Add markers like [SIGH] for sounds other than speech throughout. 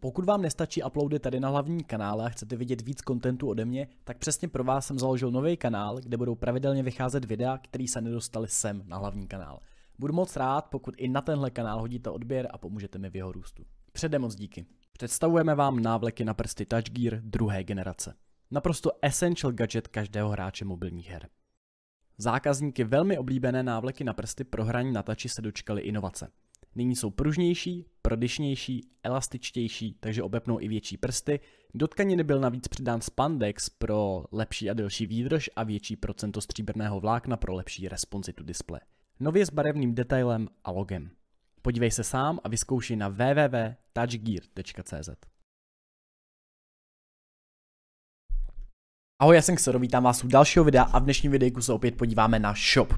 Pokud vám nestačí uploady tady na hlavní kanále a chcete vidět víc kontentu ode mě, tak přesně pro vás jsem založil nový kanál, kde budou pravidelně vycházet videa, které se nedostaly sem na hlavní kanál. Budu moc rád, pokud i na tenhle kanál hodíte odběr a pomůžete mi v jeho růstu. Předem moc díky. Představujeme vám návleky na prsty Touch Gear druhé generace. Naprosto essential gadget každého hráče mobilních her. Zákazníky velmi oblíbené návleky na prsty pro hraní na tači se dočkali inovace. Nyní jsou pružnější, prodyšnější, elastičtější, takže obepnou i větší prsty. Do tkaniny byl navíc přidán spandex pro lepší a delší výdrž a větší procento stříbrného vlákna pro lepší responsitu displeje. Nově s barevným detailem a logem. Podívej se sám a vyzkoušej na www.touchgear.cz Ahoj, já jsem Xero, vítám vás u dalšího videa a v dnešním videjku se opět podíváme na shop.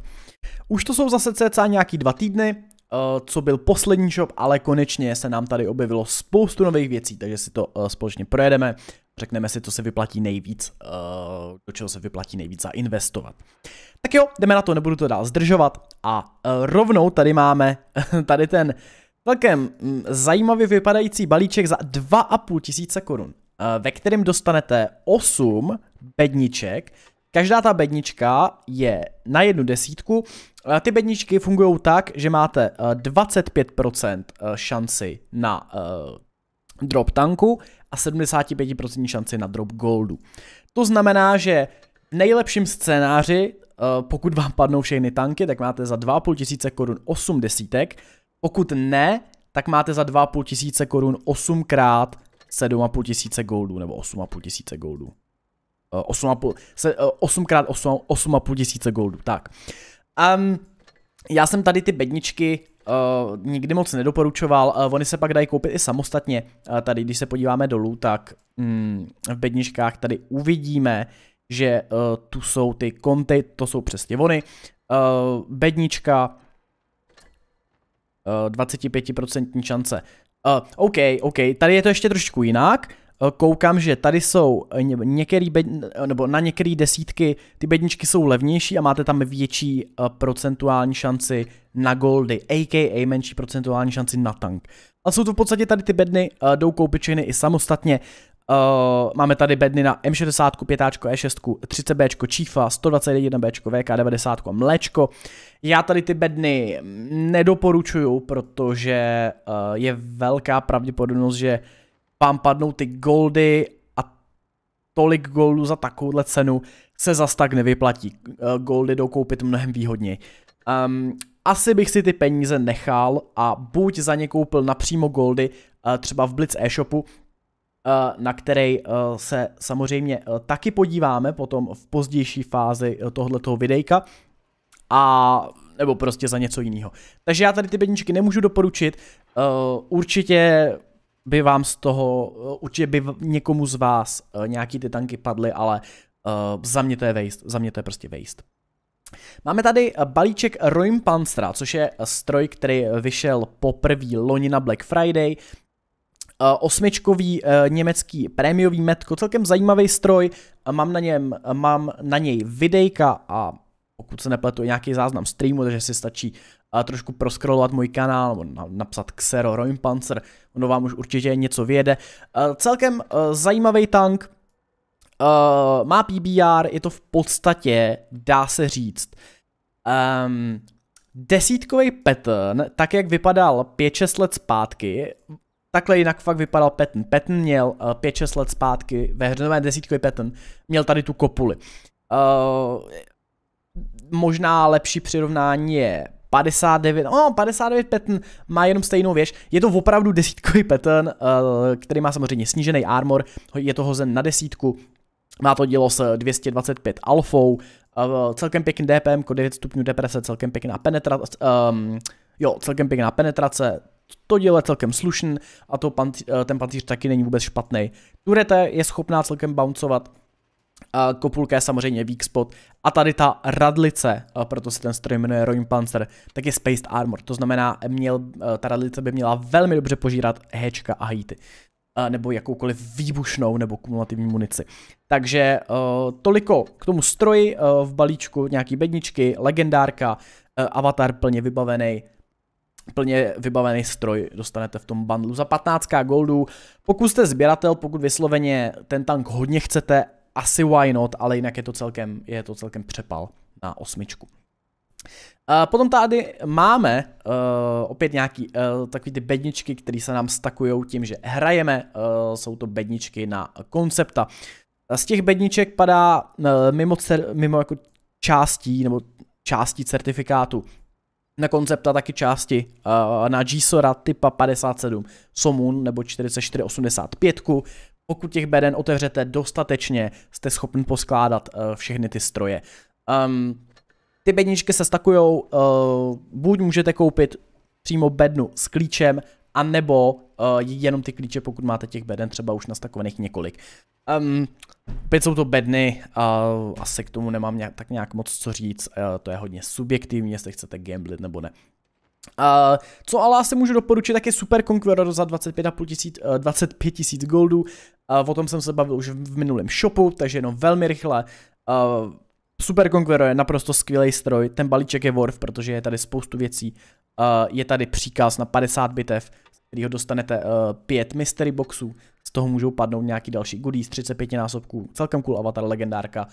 Už to jsou zase cca nějaký dva týdny, Eh, co byl poslední shop, ale konečně se nám tady objevilo spoustu nových věcí, takže si to eh, společně projedeme, řekneme si, co se vyplatí nejvíc, eh, do čeho se vyplatí nejvíc zainvestovat. Tak jo, jdeme na to, nebudu to dál zdržovat a rovnou tady máme [LAUGHS] tady ten celkem mm, zajímavě vypadající balíček za 2,5 tisíce korun, ve kterém dostanete 8 bedniček, Každá ta bednička je na jednu desítku. Eh, ty bedničky fungují tak, že máte 25% eh, eh, šanci na drop tanku a 75% šanci na drop goldu. To znamená, že v nejlepším scénáři, pokud vám padnou všechny tanky, tak máte za 2,5 tisíce korun 8 desítek, pokud ne, tak máte za 2,5 tisíce korun 8 krát 7,5 tisíce goldů nebo 8,5 tisíce goldů. 8,5, 8x8, 8,5 tisíce goldů, tak. Um, já jsem tady ty bedničky uh, nikdy moc nedoporučoval, uh, oni se pak dají koupit i samostatně, uh, tady když se podíváme dolů, tak mm, v bedničkách tady uvidíme, že uh, tu jsou ty konty, to jsou přesně ony, uh, bednička, uh, 25% šance. Uh, OK, OK, tady je to ještě trošku jinak, Eh, koukám, že tady jsou eh, některý bed, eh, nebo na některé desítky ty bedničky jsou levnější a máte tam větší procentuální šanci na goldy, a.k.a. menší procentuální šanci na tank. A jsou to v podstatě tady ty bedny, jdou koupit i samostatně. máme tady bedny na M60, 5, E6, 30B, Čífa, 121B, VK90 mlečko. mléčko. Já tady ty bedny nedoporučuju, protože je velká pravděpodobnost, že vám padnou ty goldy a tolik goldů za takovouhle cenu se zas tak nevyplatí. Eh, goldy jdou koupit mnohem výhodněji. Um, asi bych si ty peníze nechal a buď za ně koupil napřímo goldy, eh, třeba v Blitz e-shopu, eh, na který se samozřejmě taky podíváme potom v pozdější fázi tohoto videjka a nebo prostě za něco jiného. Takže já tady ty bedničky nemůžu doporučit, určitě by vám z toho, určitě by někomu z vás eh, nějaký ty tanky padly, ale uh, za mě to je waste, za mě to je prostě waste. Máme tady eh, balíček Roim Panstra, což je stroj, který vyšel poprvé loni na Black Friday. Osmičkový německý prémiový metko, celkem zajímavý stroj, mám na, něm, mám na něj videjka a pokud se nepletu, nějaký záznam streamu, takže si stačí a trošku proskrolovat můj kanál nebo napsat Xero Roimpanzer, ono vám už určitě něco vyjede. Uh, celkem uh, zajímavý tank, uh, má PBR, je to v podstatě, dá se říct, um, desítkový pattern, tak jak vypadal 5-6 let zpátky, takhle jinak fakt vypadal pattern. Pattern měl uh, 5-6 let zpátky ve hře desítkový pattern, měl tady tu kopuli. Uh, možná lepší přirovnání je 59, no 59 pattern má jenom stejnou věž, je to opravdu desítkový pattern, eh, který má samozřejmě snížený armor, je to hozen na desítku, má to dílo s 225 alfou, eh, celkem pěkný DPM, 9 stupňů deprese, celkem pěkná penetrace, um, jo, celkem pěkná penetrace, to dílo je celkem slušný a to pan, eh, ten pancíř taky není vůbec špatný. turete je schopná celkem bouncovat, Kopulka je samozřejmě weak spot a tady ta radlice, proto se ten stroj jmenuje Roin Panzer, tak je Spaced Armor, to znamená, měl, e, ta radlice by měla velmi dobře požírat hečka a hejty nebo jakoukoliv výbušnou nebo kumulativní munici. Takže e, toliko k tomu stroji e, v balíčku, nějaký bedničky, legendárka, avatar plně vybavený, plně vybavený stroj dostanete v tom bundlu za 15k goldů. Pokud jste sběratel, pokud vysloveně ten tank hodně chcete asi why not, ale jinak je to celkem, je to celkem přepal na osmičku. potom tady máme uh, opět nějaký uh, takový ty bedničky, které se nám stakují tím, že hrajeme, uh, jsou to bedničky na koncepta. Z těch bedniček padá uh, mimo, cer, mimo jako částí nebo částí certifikátu na koncepta taky části uh, na GSORA typa 57 SOMUN nebo 4485, pokud těch beden otevřete dostatečně, jste schopni poskládat uh, všechny ty stroje. Um, ty bedničky se stakujou, uh, buď můžete koupit přímo bednu s klíčem, anebo uh, jenom ty klíče, pokud máte těch beden třeba už nastakovaných několik. Um, opět jsou to bedny, uh, asi k tomu nemám nějak, tak nějak moc co říct, uh, to je hodně subjektivní, jestli chcete gamblit nebo ne. Uh, co ale asi můžu doporučit, tak je Super Conqueror za 25 tisíc, uh, eh, 25 tisíc goldů. Uh, o tom jsem se bavil už v minulém shopu, takže jenom velmi rychle. Uh, Super Conqueror je naprosto skvělý stroj, ten balíček je worth, protože je tady spoustu věcí. Uh, je tady příkaz na 50 bitev, z kterého dostanete uh, eh, 5 mystery boxů, z toho můžou padnout nějaký další goodies, 35 násobků, celkem cool avatar legendárka.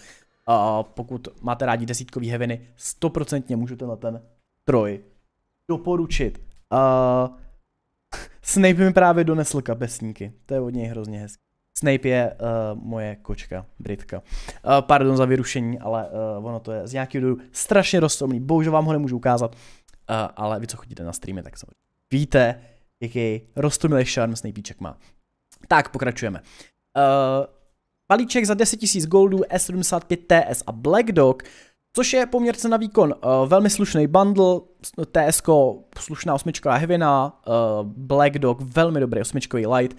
Uh, pokud máte rádi desítkový heviny, 100% můžu na ten troj doporučit. Uh, Snape mi právě donesl kapesníky, to je od něj hrozně hezký. Snape je uh, moje kočka, Britka. Uh, pardon za vyrušení, ale uh, ono to je z nějakého důvodu strašně roztomný. Bohužel vám ho nemůžu ukázat, uh, ale vy, co chodíte na streamy, tak samozřejmě víte, jaký roztomilý šarm Snapeček má. Tak, pokračujeme. Uh, balíček za 10 000 goldů, S75 TS a Black Dog Což je poměrce na výkon. Uh, velmi slušný bundle, TSK slušná osmičková hevina, uh, eh, Black Dog velmi dobrý osmičkový light.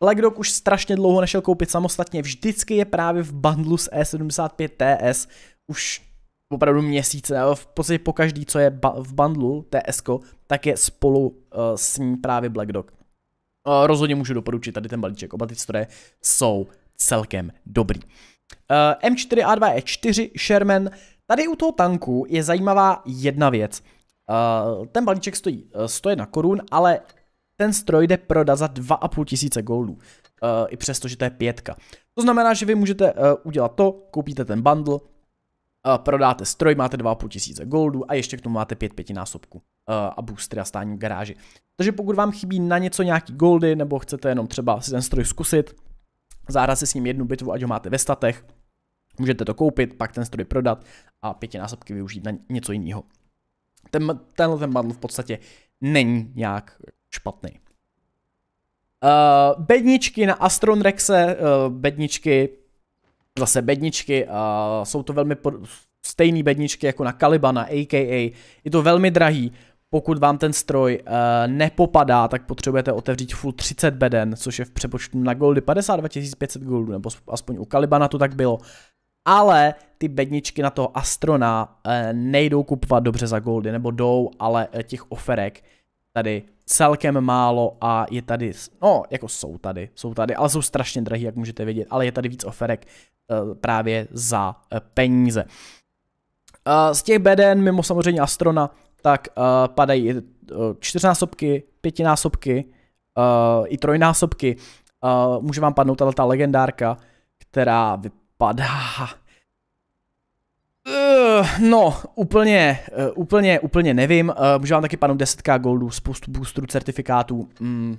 Black Dog už strašně dlouho nešel koupit samostatně, vždycky je právě v bundlu s E75 TS, už opravdu měsíce, v podstatě po každý, co je ba- v bundlu TSK, tak je spolu uh, s ní právě Black Dog. Uh, rozhodně můžu doporučit tady ten balíček, oba ty stroje jsou celkem dobrý. Uh, M4A2E4 Sherman, Tady u toho tanku je zajímavá jedna věc. Uh, ten balíček stojí 101 eh, korun, ale ten stroj jde prodat za 2,5 tisíce goldů. Uh, I přesto, že to je pětka. To znamená, že vy můžete uh, udělat to, koupíte ten bundle, prodáte stroj, máte 2,5 tisíce goldů a ještě k tomu máte 5 pětinásobku a boostry a stání v garáži. Takže pokud vám chybí na něco nějaký goldy, nebo chcete jenom třeba si ten stroj zkusit, zahrát si s ním jednu bitvu, ať ho máte ve statech, Můžete to koupit, pak ten stroj prodat a pětinásobky využít na něco jiného. Ten, tenhle ten bundle v podstatě není nějak špatný. Uh, bedničky na Astronrexe, uh, eh, bedničky, zase bedničky, uh, jsou to velmi pod, stejný bedničky jako na Kalibana, a.k.a. Je to velmi drahý, pokud vám ten stroj uh, nepopadá, tak potřebujete otevřít full 30 beden, což je v přepočtu na goldy 52 500 goldů, nebo aspoň u Kalibana to tak bylo ale ty bedničky na toho Astrona eh, nejdou kupovat dobře za goldy, nebo jdou, ale eh, těch oferek tady celkem málo a je tady, no jako jsou tady, jsou tady, ale jsou strašně drahý, jak můžete vidět, ale je tady víc oferek eh, právě za peníze. Z těch beden, mimo samozřejmě Astrona, tak padají čtyřnásobky, pětinásobky, i trojnásobky. Může vám padnout ta legendárka, která vypadá Uh, no, úplně, uh, úplně, úplně nevím. Uh, můžu vám taky panu 10k goldů, spoustu boostrů, certifikátů. Mm,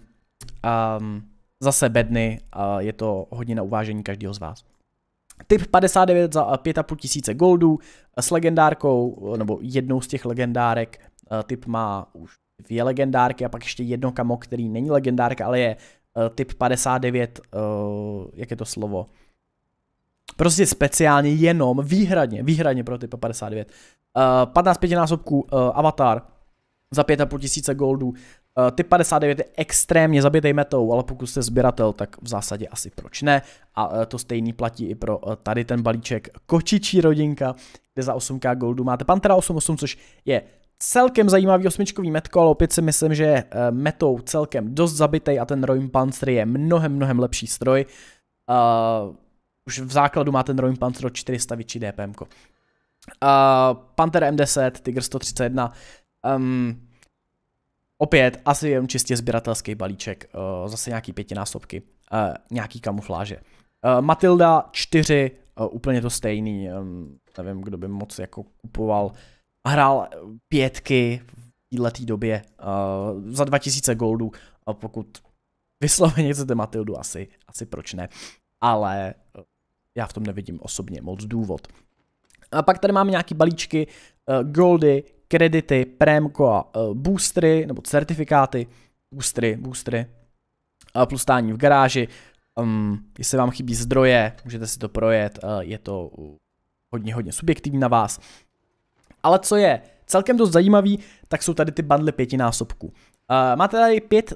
um, zase bedny, uh, je to hodně na uvážení každého z vás. Typ 59 za 5,5 tisíce goldů s legendárkou, nebo jednou z těch legendárek. Typ má už dvě legendárky a pak ještě jedno kamo, který není legendárka, ale je typ 59, jak je to slovo? Prostě speciálně jenom, výhradně, výhradně pro typa 59. Uh, 15 pětinásobků uh, Avatar za 5,5 tisíce goldů. Uh, typ 59 je extrémně zabitej metou, ale pokud jste sběratel, tak v zásadě asi proč ne. A uh, to stejný platí i pro uh, tady ten balíček Kočičí rodinka, kde za 8k goldů máte Pantera 88, což je celkem zajímavý osmičkový metko, ale opět si myslím, že je uh, metou celkem dost zabitej a ten Roim Panzer je mnohem, mnohem lepší stroj. Uh, už v základu má ten Roaring Panther 400 větší DPM. Uh, Panther M10, Tiger 131. Um, ehm, opět, asi jen čistě sběratelský balíček, uh, zase nějaký pětinásobky, uh, nějaký kamufláže. Uh, Matilda 4, uh, úplně to stejný, um, nevím, kdo by moc jako kupoval. Hrál pětky v této době uh, za 2000 goldů, uh, pokud vysloveně chcete Matildu, asi, asi proč ne. Ale já v tom nevidím osobně moc důvod. A pak tady máme nějaký balíčky, uh, goldy, kredity, prémko a uh, eh, boostry, nebo certifikáty, boostry, boostry, plus stání v garáži, um, jestli vám chybí zdroje, můžete si to projet, uh, je to hodně, hodně subjektivní na vás. Ale co je celkem dost zajímavý, tak jsou tady ty bundle pětinásobků. Uh, máte tady pět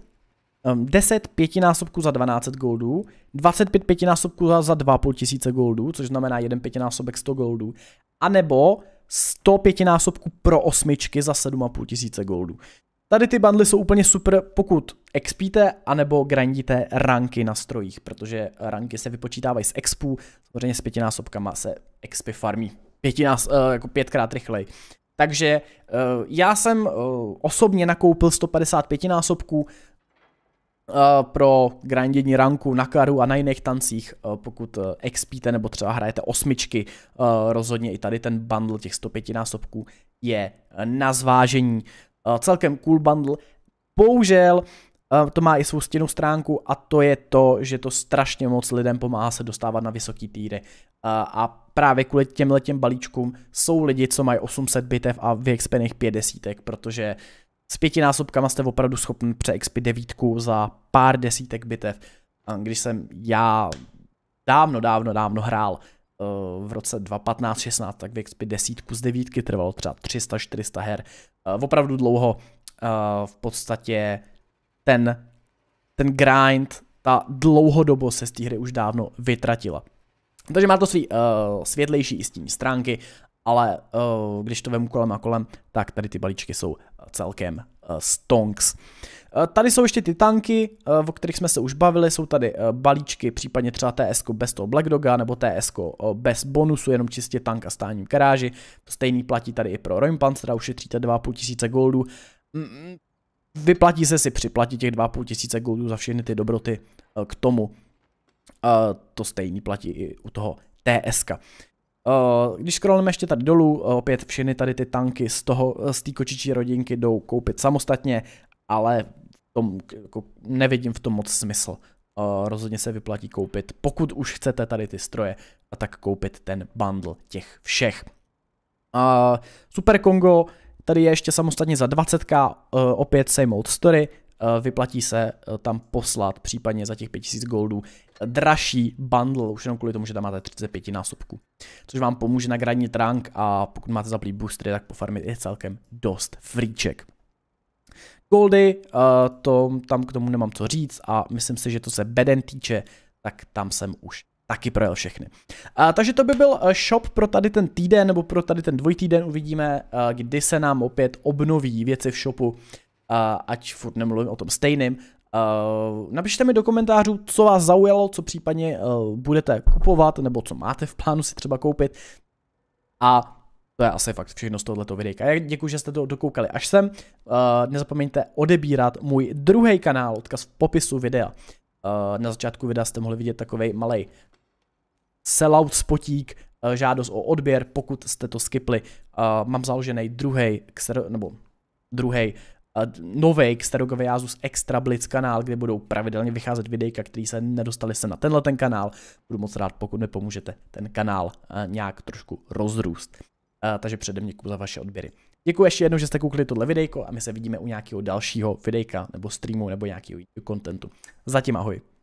10 ehm, pětinásobků za 12 goldů, 25 pětinásobků za za 2,5 tisíce goldů, což znamená 1 pětinásobek 100 goldů, anebo 100 pětinásobků pro osmičky za 7,5 tisíce goldů. Tady ty bundly jsou úplně super, pokud expíte, anebo grindíte ranky na strojích, protože ranky se vypočítávají z expů, samozřejmě s pětinásobkama se expy farmí pětinás, uh, jako pětkrát rychleji. Takže uh, já jsem uh, osobně nakoupil 155 násobků, Eh, pro grindění ranku na karu a na jiných tancích, eh, pokud eh, expíte nebo třeba hrajete osmičky, rozhodně i tady ten bundle těch 105 násobků je na zvážení. Celkem cool bundle, bohužel to má i svou stěnou stránku a to je to, že to strašně moc lidem pomáhá se dostávat na vysoký týry a právě kvůli těmhle těm balíčkům jsou lidi, co mají 800 bitev a vyexpených 50 protože s násobkama jste opravdu schopni přeexpit devítku za pár desítek bitev. Když jsem já dávno, dávno, dávno hrál eh, v roce 2015-16, tak vyexpit desítku z devítky trvalo třeba 300-400 her. Eh, opravdu dlouho eh, v podstatě ten, ten grind, ta dlouhodobost se z té hry už dávno vytratila. Takže má to svý uh, světlejší i stínní stránky ale uh, když to vemu kolem a kolem, tak tady ty balíčky jsou eh, celkem eh, stonks. Tady jsou ještě ty tanky, o kterých jsme se už bavili, jsou tady balíčky, případně třeba TS bez toho Black Doga, nebo TS bez bonusu, jenom čistě tank a garáži. To Stejný platí tady i pro Roim Panzera, ušetříte 2,5 tisíce goldů. Mm, mm, vyplatí se si připlatit těch 2,5 tisíce goldů za všechny ty dobroty k tomu. To stejný platí i u toho TSK. Eh, když scrollneme ještě tady dolů, eh, opět všechny tady ty tanky z toho, eh, z té kočičí rodinky jdou koupit samostatně, ale tom, jako nevidím v tom moc smysl. Rozhodně se vyplatí koupit, pokud už chcete tady ty stroje, a tak koupit ten bundle těch všech. Super Kongo, tady je ještě samostatně za 20k, opět same old story, Eh, vyplatí se eh, tam poslat případně za těch 5000 goldů dražší bundle, už jenom kvůli tomu, že tam máte 35 násobku, což vám pomůže nagradnit rank a pokud máte zaplý boostry, tak pofarmit je celkem dost fríček. Goldy, eh, to, tam k tomu nemám co říct a myslím si, že to se beden týče, tak tam jsem už taky projel všechny. A, takže to by byl shop pro tady ten týden, nebo pro tady ten dvojtýden, uvidíme, kdy se nám opět obnoví věci v shopu, ať furt nemluvím o tom stejným. Uh, napište mi do komentářů, co vás zaujalo, co případně uh, budete kupovat, nebo co máte v plánu si třeba koupit. A to je asi fakt všechno z tohoto videa. Já děkuji, že jste to dokoukali až sem. Uh, nezapomeňte odebírat můj druhý kanál, odkaz v popisu videa. Uh, na začátku videa jste mohli vidět takový malý sellout spotík, uh, žádost o odběr, pokud jste to skipli. Uh, mám založený druhý, nebo druhý nový Xterogovi Asus Extra Blitz kanál, kde budou pravidelně vycházet videjka, který se nedostali se na tenhle ten kanál. Budu moc rád, pokud mi pomůžete ten kanál eh, nějak trošku rozrůst. Eh, takže předem děkuji za vaše odběry. Děkuji ještě jednou, že jste koukli tohle videjko a my se vidíme u nějakého dalšího videjka nebo streamu nebo nějakého kontentu. Zatím ahoj.